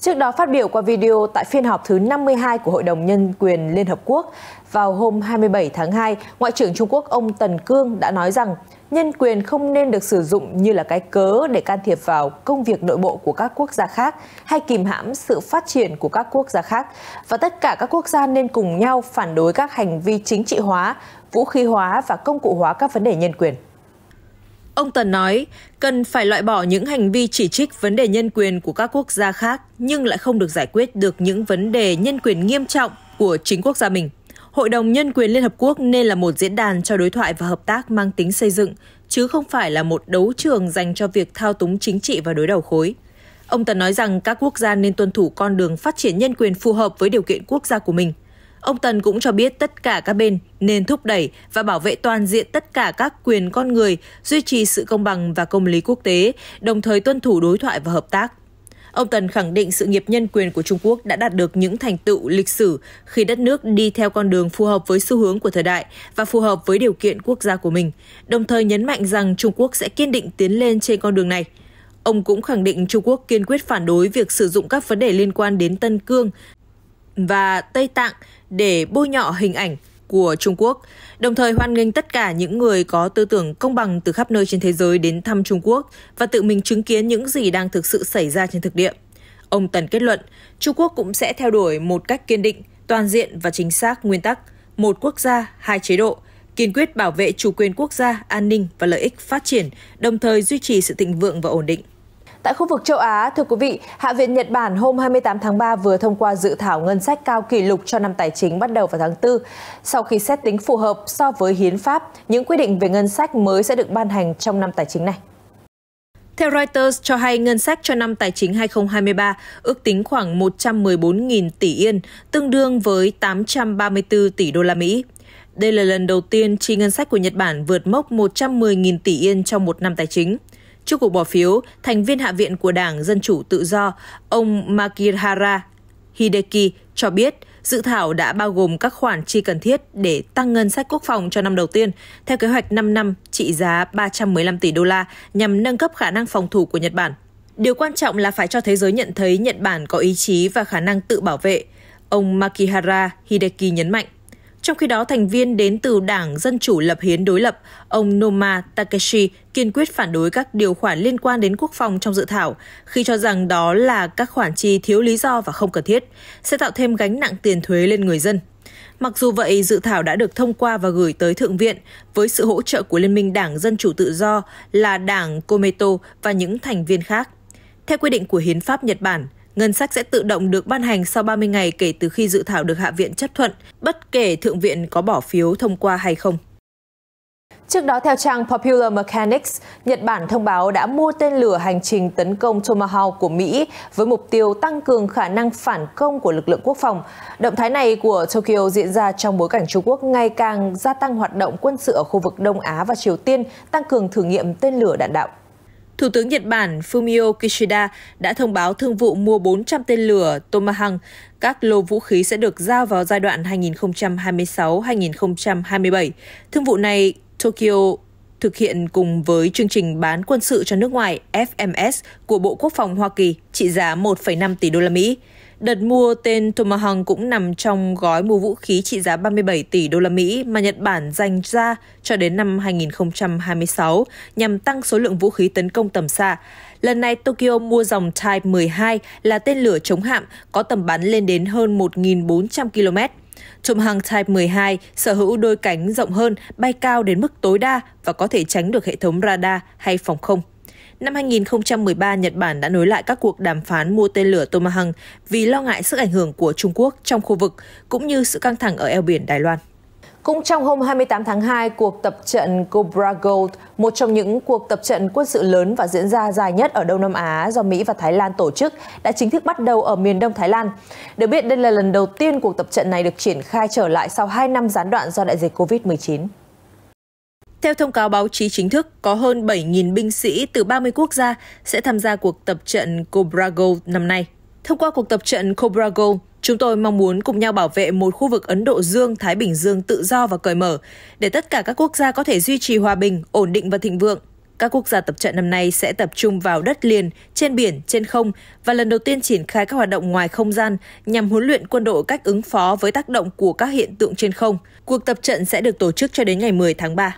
Trước đó phát biểu qua video tại phiên họp thứ 52 của Hội đồng Nhân quyền Liên Hợp Quốc, vào hôm 27 tháng 2, Ngoại trưởng Trung Quốc ông Tần Cương đã nói rằng nhân quyền không nên được sử dụng như là cái cớ để can thiệp vào công việc nội bộ của các quốc gia khác hay kìm hãm sự phát triển của các quốc gia khác. Và tất cả các quốc gia nên cùng nhau phản đối các hành vi chính trị hóa, vũ khí hóa và công cụ hóa các vấn đề nhân quyền. Ông Tần nói, cần phải loại bỏ những hành vi chỉ trích vấn đề nhân quyền của các quốc gia khác nhưng lại không được giải quyết được những vấn đề nhân quyền nghiêm trọng của chính quốc gia mình. Hội đồng Nhân quyền Liên Hợp Quốc nên là một diễn đàn cho đối thoại và hợp tác mang tính xây dựng, chứ không phải là một đấu trường dành cho việc thao túng chính trị và đối đầu khối. Ông Tần nói rằng các quốc gia nên tuân thủ con đường phát triển nhân quyền phù hợp với điều kiện quốc gia của mình – Ông Tần cũng cho biết tất cả các bên nên thúc đẩy và bảo vệ toàn diện tất cả các quyền con người, duy trì sự công bằng và công lý quốc tế, đồng thời tuân thủ đối thoại và hợp tác. Ông Tần khẳng định sự nghiệp nhân quyền của Trung Quốc đã đạt được những thành tựu lịch sử khi đất nước đi theo con đường phù hợp với xu hướng của thời đại và phù hợp với điều kiện quốc gia của mình, đồng thời nhấn mạnh rằng Trung Quốc sẽ kiên định tiến lên trên con đường này. Ông cũng khẳng định Trung Quốc kiên quyết phản đối việc sử dụng các vấn đề liên quan đến Tân Cương và Tây Tạng để bôi nhọ hình ảnh của Trung Quốc, đồng thời hoan nghênh tất cả những người có tư tưởng công bằng từ khắp nơi trên thế giới đến thăm Trung Quốc và tự mình chứng kiến những gì đang thực sự xảy ra trên thực địa. Ông Tần kết luận, Trung Quốc cũng sẽ theo đuổi một cách kiên định, toàn diện và chính xác nguyên tắc một quốc gia, hai chế độ, kiên quyết bảo vệ chủ quyền quốc gia, an ninh và lợi ích phát triển, đồng thời duy trì sự thịnh vượng và ổn định. Tại khu vực châu Á, thưa quý vị, Hạ viện Nhật Bản hôm 28 tháng 3 vừa thông qua dự thảo ngân sách cao kỷ lục cho năm tài chính bắt đầu vào tháng 4. Sau khi xét tính phù hợp so với hiến pháp, những quy định về ngân sách mới sẽ được ban hành trong năm tài chính này. Theo Reuters cho hay ngân sách cho năm tài chính 2023 ước tính khoảng 114.000 tỷ yên, tương đương với 834 tỷ đô la Mỹ. Đây là lần đầu tiên chi ngân sách của Nhật Bản vượt mốc 110.000 tỷ yên trong một năm tài chính. Trước cuộc bỏ phiếu, thành viên Hạ viện của Đảng Dân Chủ Tự Do, ông Makihara Hideki cho biết dự thảo đã bao gồm các khoản chi cần thiết để tăng ngân sách quốc phòng cho năm đầu tiên, theo kế hoạch 5 năm trị giá 315 tỷ đô la nhằm nâng cấp khả năng phòng thủ của Nhật Bản. Điều quan trọng là phải cho thế giới nhận thấy Nhật Bản có ý chí và khả năng tự bảo vệ, ông Makihara Hideki nhấn mạnh. Trong khi đó, thành viên đến từ Đảng Dân Chủ Lập Hiến Đối Lập, ông Noma Takeshi kiên quyết phản đối các điều khoản liên quan đến quốc phòng trong dự thảo, khi cho rằng đó là các khoản chi thiếu lý do và không cần thiết, sẽ tạo thêm gánh nặng tiền thuế lên người dân. Mặc dù vậy, dự thảo đã được thông qua và gửi tới Thượng viện với sự hỗ trợ của Liên minh Đảng Dân Chủ Tự Do là Đảng Kometo và những thành viên khác. Theo quy định của Hiến pháp Nhật Bản, ngân sách sẽ tự động được ban hành sau 30 ngày kể từ khi dự thảo được Hạ viện chấp thuận, bất kể Thượng viện có bỏ phiếu thông qua hay không. Trước đó, theo trang Popular Mechanics, Nhật Bản thông báo đã mua tên lửa hành trình tấn công Tomahawk của Mỹ với mục tiêu tăng cường khả năng phản công của lực lượng quốc phòng. Động thái này của Tokyo diễn ra trong bối cảnh Trung Quốc ngày càng gia tăng hoạt động quân sự ở khu vực Đông Á và Triều Tiên, tăng cường thử nghiệm tên lửa đạn đạo. Thủ tướng Nhật Bản Fumio Kishida đã thông báo thương vụ mua 400 tên lửa Tomahawk. Các lô vũ khí sẽ được giao vào giai đoạn 2026-2027. Thương vụ này, Tokyo thực hiện cùng với chương trình bán quân sự cho nước ngoài FMS của Bộ Quốc phòng Hoa Kỳ trị giá 1,5 tỷ đô la Mỹ. Đợt mua tên Tomahawk cũng nằm trong gói mua vũ khí trị giá 37 tỷ đô la Mỹ mà Nhật Bản dành ra cho đến năm 2026 nhằm tăng số lượng vũ khí tấn công tầm xa. Lần này Tokyo mua dòng Type 12 là tên lửa chống hạm có tầm bắn lên đến hơn 1.400 km. Tomahawk Type 12 sở hữu đôi cánh rộng hơn, bay cao đến mức tối đa và có thể tránh được hệ thống radar hay phòng không. Năm 2013, Nhật Bản đã nối lại các cuộc đàm phán mua tên lửa Tomahawk vì lo ngại sức ảnh hưởng của Trung Quốc trong khu vực cũng như sự căng thẳng ở eo biển Đài Loan. Cũng trong hôm 28 tháng 2, cuộc tập trận Cobra Gold, một trong những cuộc tập trận quân sự lớn và diễn ra dài nhất ở Đông Nam Á do Mỹ và Thái Lan tổ chức, đã chính thức bắt đầu ở miền đông Thái Lan. Được biết, đây là lần đầu tiên cuộc tập trận này được triển khai trở lại sau 2 năm gián đoạn do đại dịch COVID-19. Theo thông cáo báo chí chính thức, có hơn 7.000 binh sĩ từ 30 quốc gia sẽ tham gia cuộc tập trận Cobra Gold năm nay. Thông qua cuộc tập trận Cobra Gold, chúng tôi mong muốn cùng nhau bảo vệ một khu vực Ấn Độ Dương-Thái Bình Dương tự do và cởi mở, để tất cả các quốc gia có thể duy trì hòa bình, ổn định và thịnh vượng. Các quốc gia tập trận năm nay sẽ tập trung vào đất liền, trên biển, trên không và lần đầu tiên triển khai các hoạt động ngoài không gian nhằm huấn luyện quân đội cách ứng phó với tác động của các hiện tượng trên không. Cuộc tập trận sẽ được tổ chức cho đến ngày 10 tháng 3.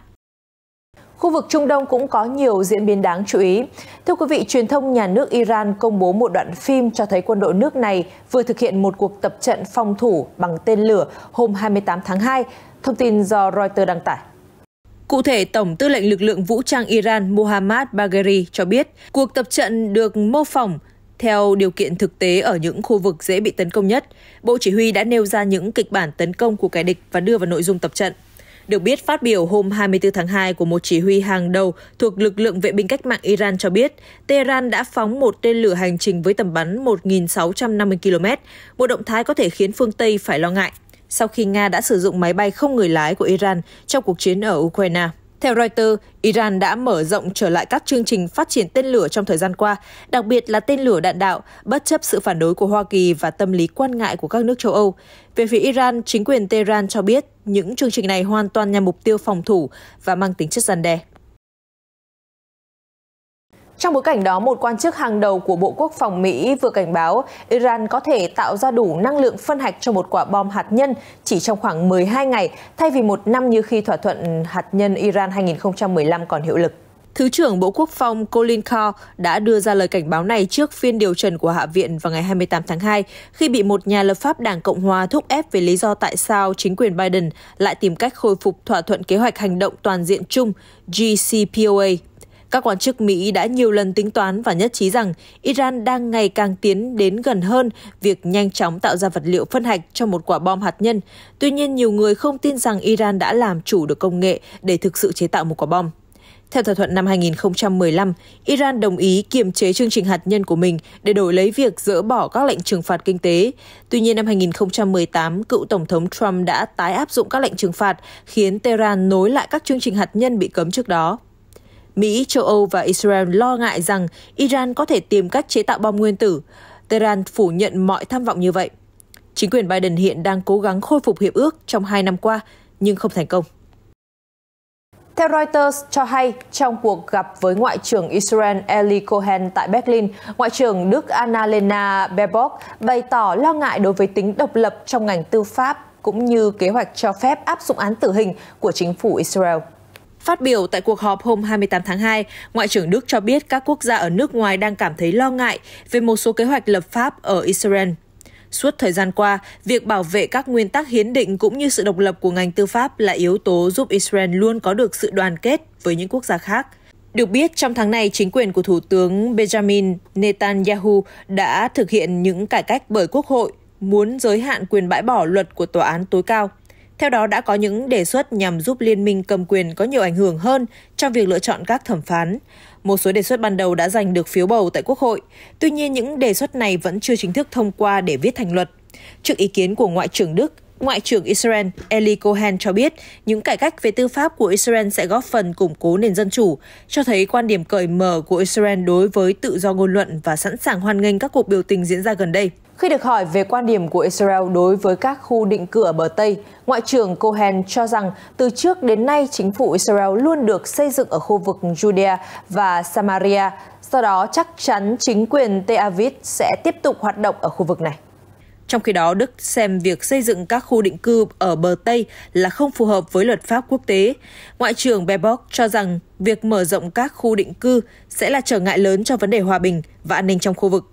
Khu vực Trung Đông cũng có nhiều diễn biến đáng chú ý. Thưa quý vị, truyền thông nhà nước Iran công bố một đoạn phim cho thấy quân đội nước này vừa thực hiện một cuộc tập trận phòng thủ bằng tên lửa hôm 28 tháng 2, thông tin do Reuters đăng tải. Cụ thể, Tổng tư lệnh lực lượng vũ trang Iran Mohammad Bagheri cho biết, cuộc tập trận được mô phỏng theo điều kiện thực tế ở những khu vực dễ bị tấn công nhất. Bộ chỉ huy đã nêu ra những kịch bản tấn công của kẻ địch và đưa vào nội dung tập trận. Được biết, phát biểu hôm 24 tháng 2 của một chỉ huy hàng đầu thuộc lực lượng vệ binh cách mạng Iran cho biết, Tehran đã phóng một tên lửa hành trình với tầm bắn 1.650 km, một động thái có thể khiến phương Tây phải lo ngại sau khi Nga đã sử dụng máy bay không người lái của Iran trong cuộc chiến ở Ukraine. Theo Reuters, Iran đã mở rộng trở lại các chương trình phát triển tên lửa trong thời gian qua, đặc biệt là tên lửa đạn đạo, bất chấp sự phản đối của Hoa Kỳ và tâm lý quan ngại của các nước châu Âu. Về phía Iran, chính quyền Tehran cho biết những chương trình này hoàn toàn nhằm mục tiêu phòng thủ và mang tính chất gian đe. Trong bối cảnh đó, một quan chức hàng đầu của Bộ Quốc phòng Mỹ vừa cảnh báo Iran có thể tạo ra đủ năng lượng phân hạch cho một quả bom hạt nhân chỉ trong khoảng 12 ngày, thay vì một năm như khi thỏa thuận hạt nhân Iran 2015 còn hiệu lực. Thứ trưởng Bộ Quốc phòng Colin Carr đã đưa ra lời cảnh báo này trước phiên điều trần của Hạ viện vào ngày 28 tháng 2 khi bị một nhà lập pháp Đảng Cộng hòa thúc ép về lý do tại sao chính quyền Biden lại tìm cách khôi phục thỏa thuận kế hoạch hành động toàn diện chung GCPOA các quan chức Mỹ đã nhiều lần tính toán và nhất trí rằng Iran đang ngày càng tiến đến gần hơn việc nhanh chóng tạo ra vật liệu phân hạch cho một quả bom hạt nhân. Tuy nhiên, nhiều người không tin rằng Iran đã làm chủ được công nghệ để thực sự chế tạo một quả bom. Theo thỏa thuận năm 2015, Iran đồng ý kiềm chế chương trình hạt nhân của mình để đổi lấy việc dỡ bỏ các lệnh trừng phạt kinh tế. Tuy nhiên năm 2018, cựu Tổng thống Trump đã tái áp dụng các lệnh trừng phạt, khiến Tehran nối lại các chương trình hạt nhân bị cấm trước đó. Mỹ, châu Âu và Israel lo ngại rằng Iran có thể tìm cách chế tạo bom nguyên tử. Tehran phủ nhận mọi tham vọng như vậy. Chính quyền Biden hiện đang cố gắng khôi phục hiệp ước trong hai năm qua, nhưng không thành công. Theo Reuters cho hay, trong cuộc gặp với Ngoại trưởng Israel Eli Cohen tại Berlin, Ngoại trưởng Đức Annalena Baerbock bày tỏ lo ngại đối với tính độc lập trong ngành tư pháp cũng như kế hoạch cho phép áp dụng án tử hình của chính phủ Israel. Phát biểu tại cuộc họp hôm 28 tháng 2, Ngoại trưởng Đức cho biết các quốc gia ở nước ngoài đang cảm thấy lo ngại về một số kế hoạch lập pháp ở Israel. Suốt thời gian qua, việc bảo vệ các nguyên tắc hiến định cũng như sự độc lập của ngành tư pháp là yếu tố giúp Israel luôn có được sự đoàn kết với những quốc gia khác. Được biết, trong tháng này, chính quyền của Thủ tướng Benjamin Netanyahu đã thực hiện những cải cách bởi Quốc hội, muốn giới hạn quyền bãi bỏ luật của Tòa án tối cao. Theo đó đã có những đề xuất nhằm giúp liên minh cầm quyền có nhiều ảnh hưởng hơn trong việc lựa chọn các thẩm phán. Một số đề xuất ban đầu đã giành được phiếu bầu tại Quốc hội, tuy nhiên những đề xuất này vẫn chưa chính thức thông qua để viết thành luật. Trước ý kiến của Ngoại trưởng Đức, Ngoại trưởng Israel Eli Cohen cho biết những cải cách về tư pháp của Israel sẽ góp phần củng cố nền dân chủ, cho thấy quan điểm cởi mở của Israel đối với tự do ngôn luận và sẵn sàng hoan nghênh các cuộc biểu tình diễn ra gần đây. Khi được hỏi về quan điểm của Israel đối với các khu định cư ở bờ Tây, Ngoại trưởng Cohen cho rằng từ trước đến nay chính phủ Israel luôn được xây dựng ở khu vực Judea và Samaria, do đó chắc chắn chính quyền Tel Aviv sẽ tiếp tục hoạt động ở khu vực này. Trong khi đó, Đức xem việc xây dựng các khu định cư ở bờ Tây là không phù hợp với luật pháp quốc tế. Ngoại trưởng Bebock cho rằng việc mở rộng các khu định cư sẽ là trở ngại lớn cho vấn đề hòa bình và an ninh trong khu vực.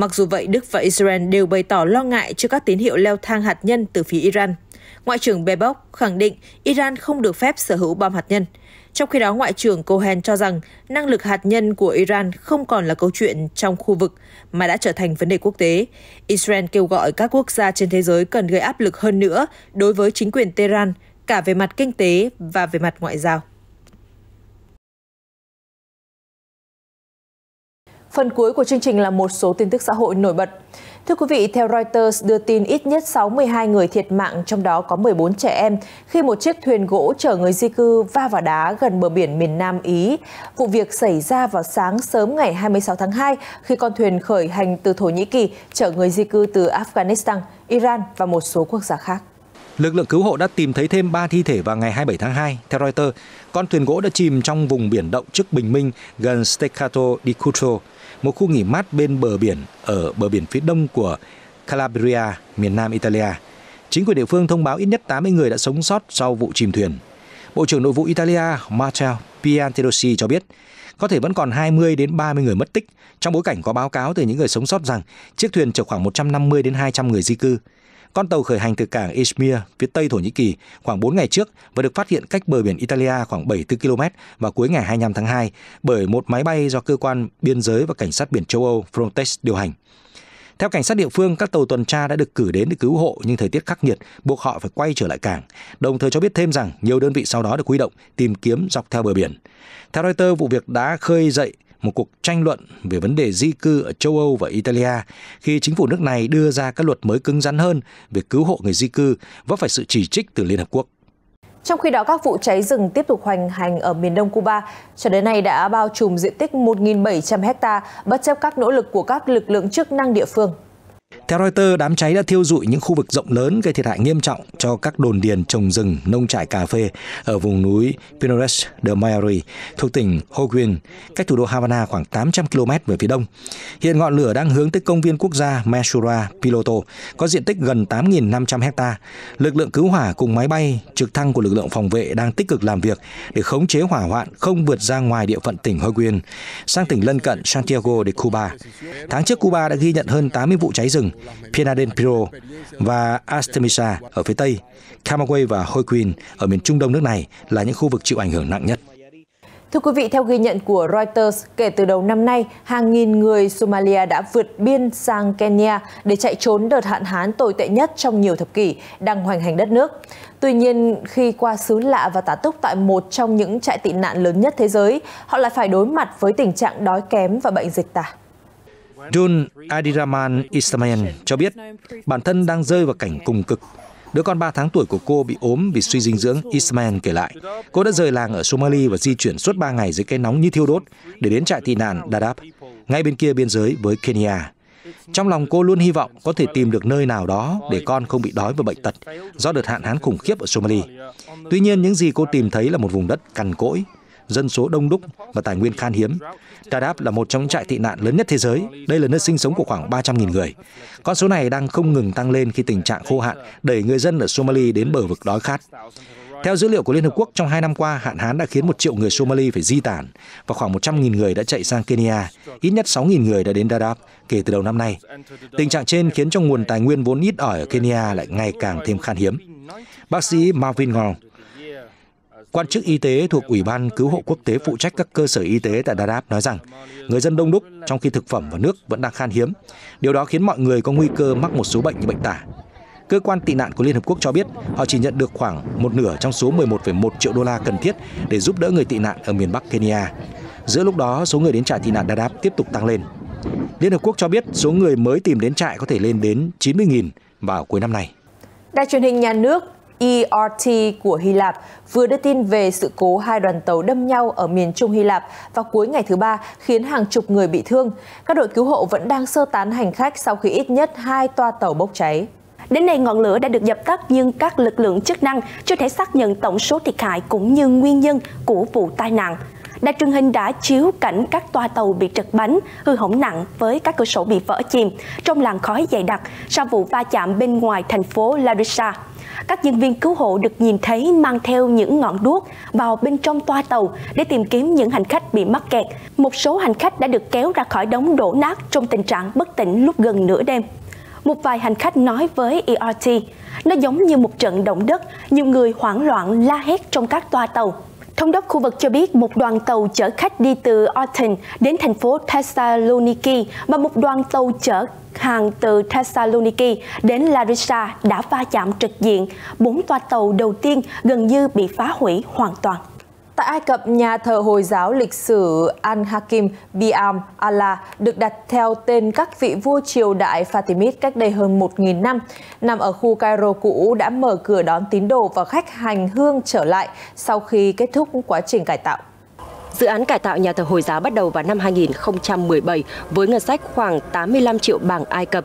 Mặc dù vậy, Đức và Israel đều bày tỏ lo ngại trước các tín hiệu leo thang hạt nhân từ phía Iran. Ngoại trưởng Bebok khẳng định Iran không được phép sở hữu bom hạt nhân. Trong khi đó, Ngoại trưởng Cohen cho rằng năng lực hạt nhân của Iran không còn là câu chuyện trong khu vực mà đã trở thành vấn đề quốc tế. Israel kêu gọi các quốc gia trên thế giới cần gây áp lực hơn nữa đối với chính quyền Tehran cả về mặt kinh tế và về mặt ngoại giao. Phần cuối của chương trình là một số tin tức xã hội nổi bật. Thưa quý vị, theo Reuters đưa tin ít nhất 62 người thiệt mạng, trong đó có 14 trẻ em, khi một chiếc thuyền gỗ chở người di cư va vào đá gần bờ biển miền Nam Ý. Vụ việc xảy ra vào sáng sớm ngày 26 tháng 2 khi con thuyền khởi hành từ Thổ Nhĩ Kỳ chở người di cư từ Afghanistan, Iran và một số quốc gia khác. Lực lượng cứu hộ đã tìm thấy thêm 3 thi thể vào ngày 27 tháng 2, theo Reuters. Con thuyền gỗ đã chìm trong vùng biển động trước bình minh gần Steccato di Cutro, một khu nghỉ mát bên bờ biển ở bờ biển phía đông của Calabria, miền nam Italia. Chính quyền địa phương thông báo ít nhất 80 người đã sống sót sau vụ chìm thuyền. Bộ trưởng Nội vụ Italia Matteo Piantedosi cho biết, có thể vẫn còn 20 đến 30 người mất tích trong bối cảnh có báo cáo từ những người sống sót rằng chiếc thuyền chở khoảng 150 đến 200 người di cư. Con tàu khởi hành từ cảng Izmir, phía tây Thổ Nhĩ Kỳ, khoảng 4 ngày trước và được phát hiện cách bờ biển Italia khoảng 74 km vào cuối ngày 25 tháng 2 bởi một máy bay do cơ quan biên giới và cảnh sát biển châu Âu Frontex điều hành. Theo cảnh sát địa phương, các tàu tuần tra đã được cử đến để cứu hộ nhưng thời tiết khắc nghiệt buộc họ phải quay trở lại cảng. Đồng thời cho biết thêm rằng nhiều đơn vị sau đó được huy động tìm kiếm dọc theo bờ biển. Theo Reuters, vụ việc đã khơi dậy một cuộc tranh luận về vấn đề di cư ở châu Âu và Italia khi chính phủ nước này đưa ra các luật mới cứng rắn hơn về cứu hộ người di cư vấp phải sự chỉ trích từ Liên Hợp Quốc. Trong khi đó, các vụ cháy rừng tiếp tục hoành hành ở miền đông Cuba. Cho đến nay đã bao trùm diện tích 1.700 hecta, bất chấp các nỗ lực của các lực lượng chức năng địa phương. Theo Reuters, đám cháy đã thiêu dụi những khu vực rộng lớn gây thiệt hại nghiêm trọng cho các đồn điền trồng rừng, nông trại cà phê ở vùng núi Pinares de Mayari thuộc tỉnh Hoguin, cách thủ đô Havana khoảng 800 km về phía đông. Hiện ngọn lửa đang hướng tới công viên quốc gia Mesura Piloto, có diện tích gần 8.500 hecta. Lực lượng cứu hỏa cùng máy bay, trực thăng của lực lượng phòng vệ đang tích cực làm việc để khống chế hỏa hoạn không vượt ra ngoài địa phận tỉnh Hoguin sang tỉnh lân cận Santiago de Cuba. Tháng trước Cuba đã ghi nhận hơn 80 vụ cháy rừng, Pienadenpiro và Artemisa ở phía Tây, Camagüey và Hoyquin ở miền Trung Đông nước này là những khu vực chịu ảnh hưởng nặng nhất. Thưa quý vị, theo ghi nhận của Reuters, kể từ đầu năm nay, hàng nghìn người Somalia đã vượt biên sang Kenya để chạy trốn đợt hạn hán tồi tệ nhất trong nhiều thập kỷ đang hoành hành đất nước. Tuy nhiên, khi qua xứ lạ và tá túc tại một trong những trại tị nạn lớn nhất thế giới, họ lại phải đối mặt với tình trạng đói kém và bệnh dịch tả. Jun Adiraman Ismail cho biết bản thân đang rơi vào cảnh cùng cực. Đứa con 3 tháng tuổi của cô bị ốm vì suy dinh dưỡng, Ismail kể lại. Cô đã rời làng ở Somali và di chuyển suốt 3 ngày dưới cái nóng như thiêu đốt để đến trại tị nạn Dadaab, ngay bên kia biên giới với Kenya. Trong lòng cô luôn hy vọng có thể tìm được nơi nào đó để con không bị đói và bệnh tật do đợt hạn hán khủng khiếp ở Somali. Tuy nhiên, những gì cô tìm thấy là một vùng đất cằn cỗi, dân số đông đúc và tài nguyên khan hiếm. Dadaab là một trong những trại tị nạn lớn nhất thế giới. Đây là nơi sinh sống của khoảng 300.000 người. Con số này đang không ngừng tăng lên khi tình trạng khô hạn đẩy người dân ở Somalia đến bờ vực đói khát. Theo dữ liệu của Liên Hợp Quốc, trong hai năm qua, hạn hán đã khiến một triệu người Somali phải di tản và khoảng 100.000 người đã chạy sang Kenya, ít nhất 6.000 người đã đến Dadaab kể từ đầu năm nay. Tình trạng trên khiến cho nguồn tài nguyên vốn ít ỏi ở Kenya lại ngày càng thêm khan hiếm. Bác sĩ Marvin Ngong, Quan chức y tế thuộc Ủy ban Cứu hộ Quốc tế phụ trách các cơ sở y tế tại Dadaab nói rằng người dân đông đúc trong khi thực phẩm và nước vẫn đang khan hiếm. Điều đó khiến mọi người có nguy cơ mắc một số bệnh như bệnh tả. Cơ quan tị nạn của Liên Hợp Quốc cho biết họ chỉ nhận được khoảng một nửa trong số 11,1 triệu đô la cần thiết để giúp đỡ người tị nạn ở miền Bắc Kenya. Giữa lúc đó, số người đến trại tị nạn Dadaab tiếp tục tăng lên. Liên Hợp Quốc cho biết số người mới tìm đến trại có thể lên đến 90.000 vào cuối năm nay. Đài truyền hình nhà nước ERT của Hy Lạp vừa đưa tin về sự cố hai đoàn tàu đâm nhau ở miền Trung Hy Lạp vào cuối ngày thứ ba khiến hàng chục người bị thương. Các đội cứu hộ vẫn đang sơ tán hành khách sau khi ít nhất hai toa tàu bốc cháy. Đến nay ngọn lửa đã được dập tắt nhưng các lực lượng chức năng chưa thể xác nhận tổng số thiệt hại cũng như nguyên nhân của vụ tai nạn. Đài truyền hình đã chiếu cảnh các toa tàu bị trật bánh, hư hỏng nặng với các cửa sổ bị vỡ chìm trong làn khói dày đặc sau vụ va chạm bên ngoài thành phố Larissa các nhân viên cứu hộ được nhìn thấy mang theo những ngọn đuốc vào bên trong toa tàu để tìm kiếm những hành khách bị mắc kẹt. Một số hành khách đã được kéo ra khỏi đống đổ nát trong tình trạng bất tỉnh lúc gần nửa đêm. Một vài hành khách nói với ERT, nó giống như một trận động đất, nhiều người hoảng loạn la hét trong các toa tàu Thống đốc khu vực cho biết một đoàn tàu chở khách đi từ Athens đến thành phố Thessaloniki và một đoàn tàu chở hàng từ Thessaloniki đến Larissa đã va chạm trực diện. Bốn toa tàu đầu tiên gần như bị phá hủy hoàn toàn. Tại Ai Cập, nhà thờ Hồi giáo lịch sử Al-Hakim Bi'am Allah được đặt theo tên các vị vua triều đại Fatimid cách đây hơn 1.000 năm, nằm ở khu Cairo cũ đã mở cửa đón tín đồ và khách hành hương trở lại sau khi kết thúc quá trình cải tạo. Dự án cải tạo nhà thờ Hồi giáo bắt đầu vào năm 2017 với ngân sách khoảng 85 triệu bảng Ai Cập,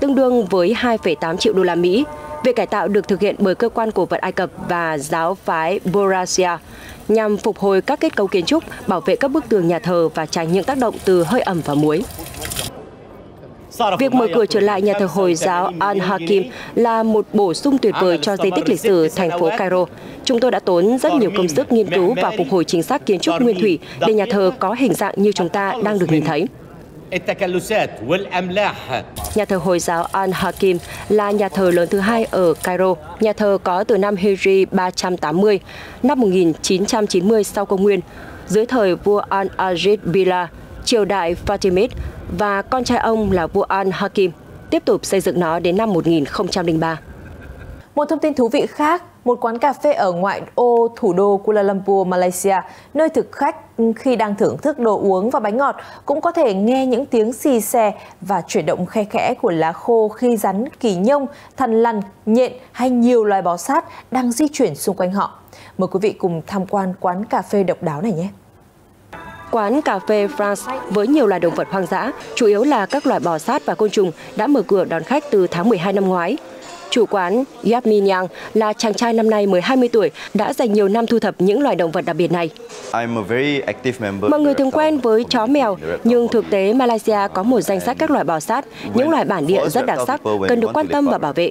tương đương với 2,8 triệu đô la Mỹ. Việc cải tạo được thực hiện bởi cơ quan cổ vật Ai Cập và giáo phái Borussia nhằm phục hồi các kết cấu kiến trúc, bảo vệ các bức tường nhà thờ và tránh những tác động từ hơi ẩm và muối. Việc mở cửa trở lại nhà thờ Hồi giáo Al-Hakim là một bổ sung tuyệt vời cho di tích lịch sử thành phố Cairo. Chúng tôi đã tốn rất nhiều công sức nghiên cứu và phục hồi chính xác kiến trúc nguyên thủy để nhà thờ có hình dạng như chúng ta đang được nhìn thấy. Nhà thờ Hồi giáo Al-Hakim là nhà thờ lớn thứ hai ở Cairo. Nhà thờ có từ năm Hijri 380, năm 1990 sau công nguyên, dưới thời vua Al-Ajid Bila, triều đại Fatimid và con trai ông là vua Al-Hakim, tiếp tục xây dựng nó đến năm 1003. Một thông tin thú vị khác một quán cà phê ở ngoại ô thủ đô Kuala Lumpur, Malaysia, nơi thực khách khi đang thưởng thức đồ uống và bánh ngọt cũng có thể nghe những tiếng xì xè và chuyển động khe khẽ của lá khô khi rắn, kỳ nhông, thằn lằn, nhện hay nhiều loài bò sát đang di chuyển xung quanh họ. Mời quý vị cùng tham quan quán cà phê độc đáo này nhé. Quán cà phê France với nhiều loài động vật hoang dã, chủ yếu là các loài bò sát và côn trùng đã mở cửa đón khách từ tháng 12 năm ngoái. Chủ quán Yap Min Yang là chàng trai năm nay mới 20 tuổi, đã dành nhiều năm thu thập những loài động vật đặc biệt này. Mọi người thường quen với chó mèo, nhưng thực tế Malaysia có một danh sách các loài bò sát, những loài bản địa rất đặc sắc, cần được quan tâm và bảo vệ.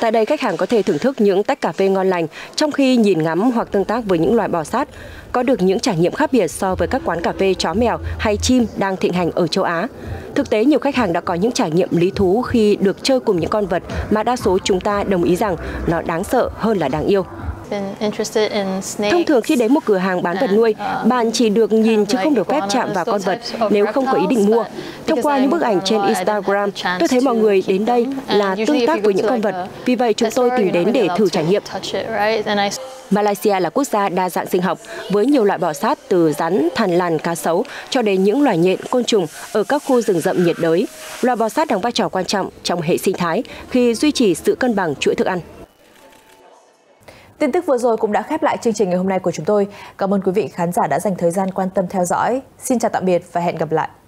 Tại đây khách hàng có thể thưởng thức những tách cà phê ngon lành trong khi nhìn ngắm hoặc tương tác với những loài bò sát, có được những trải nghiệm khác biệt so với các quán cà phê chó mèo hay chim đang thịnh hành ở châu Á. Thực tế nhiều khách hàng đã có những trải nghiệm lý thú khi được chơi cùng những con vật mà đa số chúng ta đồng ý rằng nó đáng sợ hơn là đáng yêu. Thông thường khi đến một cửa hàng bán vật nuôi, uh, bạn chỉ được nhìn chứ không được phép chạm vào con vật nếu không có ý định mua. Thông qua những bức ảnh trên uh, Instagram, tôi thấy mọi người đến đây là tương tác với những con vật. Vì vậy chúng tôi tìm đến để thử trải nghiệm. Malaysia là quốc gia đa dạng sinh học với nhiều loại bò sát từ rắn, thằn lằn, cá sấu cho đến những loài nhện, côn trùng ở các khu rừng rậm nhiệt đới. Loài bò sát đóng vai trò quan trọng trong hệ sinh thái khi duy trì sự cân bằng chuỗi thức ăn. Tin tức vừa rồi cũng đã khép lại chương trình ngày hôm nay của chúng tôi. Cảm ơn quý vị khán giả đã dành thời gian quan tâm theo dõi. Xin chào tạm biệt và hẹn gặp lại.